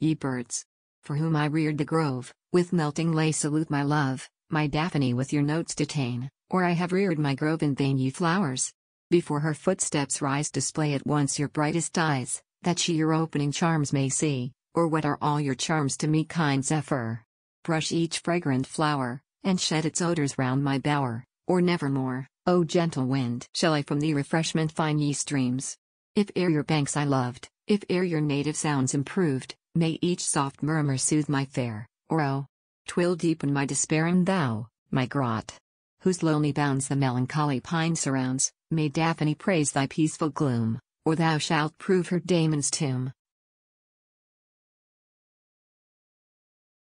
Ye birds, for whom I reared the grove, with melting lay salute my love, my Daphne with your notes detain, or I have reared my grove in vain, ye flowers. Before her footsteps rise, display at once your brightest eyes, that she your opening charms may see, or what are all your charms to me, kind Zephyr? Brush each fragrant flower, and shed its odors round my bower, or nevermore, O gentle wind, shall I from thee refreshment find ye streams? If ere your banks I loved, if ere your native sounds improved, May each soft murmur soothe my fair, or oh, twill deepen my despair and thou, my grot, whose lonely bounds the melancholy pine surrounds, may Daphne praise thy peaceful gloom, or thou shalt prove her Damon's tomb,